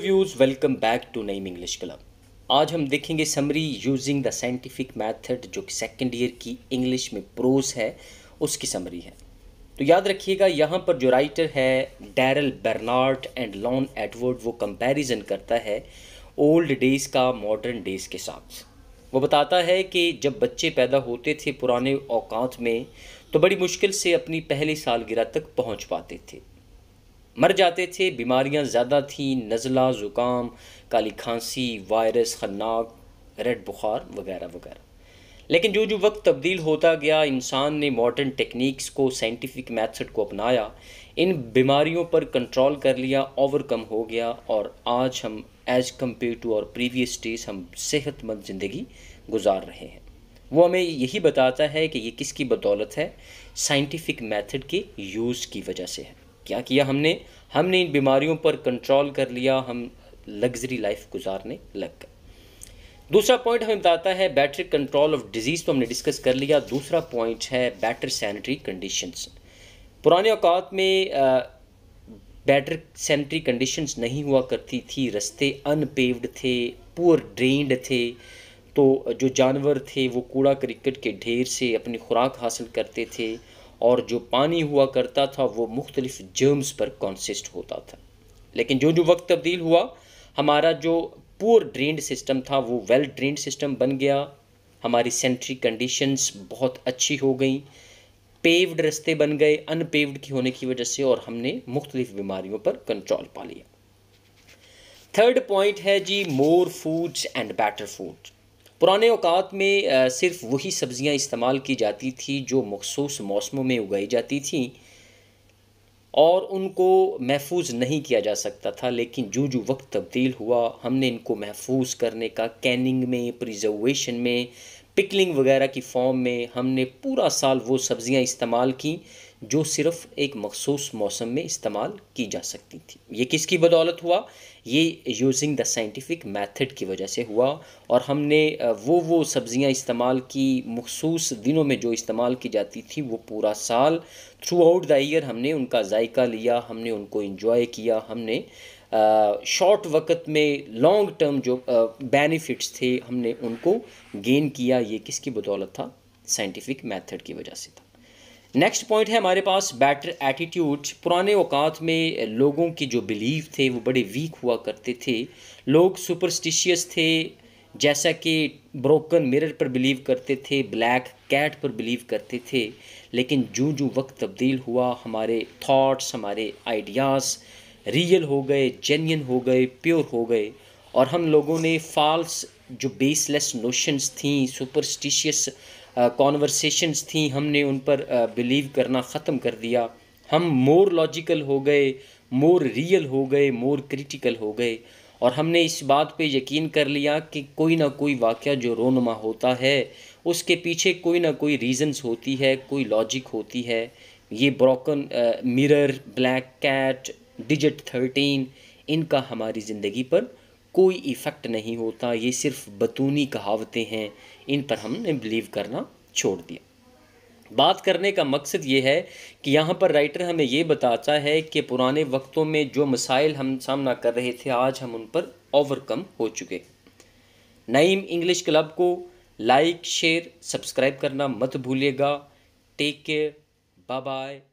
views welcome back to Naeem English club आज हम देखेंगे summary using the scientific method जो कि सेकेंड ईयर की इंग्लिश में प्रोज है उसकी समरी है तो याद रखिएगा यहाँ पर जो राइटर है Darrel Bernard and Lon Edward वो कंपैरिजन करता है ओल्ड डेज का मॉडर्न डेज के साथ वो बताता है कि जब बच्चे पैदा होते थे पुराने औकात में तो बड़ी मुश्किल से अपनी पहली सालगिरह तक पहुँच पाते थे मर जाते थे बीमारियां ज़्यादा थीं नज़ला ज़ुकाम काली खांसी वायरस खन्नाक रेड बुखार वगैरह वगैरह लेकिन जो जो वक्त तब्दील होता गया इंसान ने मॉडर्न टेक्निक्स को साइंटिफिक मैथड को अपनाया इन बीमारियों पर कंट्रोल कर लिया ओवरकम हो गया और आज हम एज कम्पेयर टू और प्रीवियस डेज हम सेहतमंद ज़िंदगी गुजार रहे हैं वो हमें यही बताता है कि ये किसकी बदौलत है साइंटिफिक मेथड के यूज़ की वजह से है क्या किया हमने हमने इन बीमारियों पर कंट्रोल कर लिया हम लग्जरी लाइफ गुजारने लग गए दूसरा पॉइंट हमें बताता है बैटर कंट्रोल ऑफ डिजीज़ तो हमने डिस्कस कर लिया दूसरा पॉइंट है बैटर सैनिटरी कंडीशंस पुराने अवकात में बैटर सैनिटरी कंडीशंस नहीं हुआ करती थी रस्ते अनपेव्ड थे पुअर ड्रेन्ड थे तो जो जानवर थे वो कूड़ा क्रिकेट के ढेर से अपनी खुराक हासिल करते थे और जो पानी हुआ करता था वो मुख्तलिफ जर्म्स पर कॉन्सिस्ट होता था लेकिन जो जो वक्त तब्दील हुआ हमारा जो पुअर ड्रेन्ड सिस्टम था वो वेल ड्रेन्ड सिस्टम बन गया हमारी सेंट्री कंडीशंस बहुत अच्छी हो गई पेव्ड रस्ते बन गए अनपेव्ड की होने की वजह से और हमने मुख्तलिफ बीमारियों पर कंट्रोल पा लिया थर्ड पॉइंट है जी more foods and better food पुराने अवात में सिर्फ वही सब्ज़ियाँ इस्तेमाल की जाती थी जो मखसूस मौसमों में उगाई जाती थी और उनको महफूज नहीं किया जा सकता था लेकिन जो जो वक्त तब्दील हुआ हमने इनको महफूज करने का कैनिंग में प्रिजर्वेशन में पिकलिंग वगैरह की फॉर्म में हमने पूरा साल वो सब्ज़ियाँ इस्तेमाल की जो सिर्फ एक मखसूस मौसम में इस्तेमाल की जा सकती थी ये किसकी बदौलत हुआ ये यूजिंग द साइंटिफिक मेथड की वजह से हुआ और हमने वो वो सब्ज़ियाँ इस्तेमाल की मखसूस दिनों में जो इस्तेमाल की जाती थी वो पूरा साल थ्रू आउट द ईयर हमने उनका जायका लिया हमने उनको इंजॉय किया हमने शॉर्ट वक्त में लॉन्ग टर्म जो बेनिफिट्स थे हमने उनको गेन किया ये किसकी बदौलत था साइंटिफिक मेथड की वजह से था नेक्स्ट पॉइंट है हमारे पास बेटर एटीट्यूड पुराने अवकात में लोगों की जो बिलीव थे वो बड़े वीक हुआ करते थे लोग सुपरस्टिशियस थे जैसा कि ब्रोकन मिरर पर बिलीव करते थे ब्लैक कैट पर बिलीव करते थे लेकिन जो जो वक्त तब्दील हुआ हमारे थॉट्स हमारे आइडियाज़ रियल हो गए जेन्यन हो गए प्योर हो गए और हम लोगों ने फॉल्स जो बेसलेस नोशंस थी सुपरस्टिशियस कॉन्वर्सेशंस थी हमने उन पर बिलीव uh, करना ख़त्म कर दिया हम मोर लॉजिकल हो गए मोर रियल हो गए मोर क्रिटिकल हो गए और हमने इस बात पे यकीन कर लिया कि कोई ना कोई वाक़ जो रोनुमा होता है उसके पीछे कोई ना कोई रीज़न्स होती है कोई लॉजिक होती है ये broken mirror black cat digit thirteen इनका हमारी ज़िंदगी पर कोई इफ़ेक्ट नहीं होता ये सिर्फ बतूनी कहावतें हैं इन पर हमने बिलीव करना छोड़ दिया बात करने का मकसद ये है कि यहाँ पर राइटर हमें ये बताता है कि पुराने वक्तों में जो मसाइल हम सामना कर रहे थे आज हम उन पर ओवरकम हो चुके नईम इंग्लिश क्लब को लाइक शेयर सब्सक्राइब करना मत भूलिएगा टेक केयर बाय बाय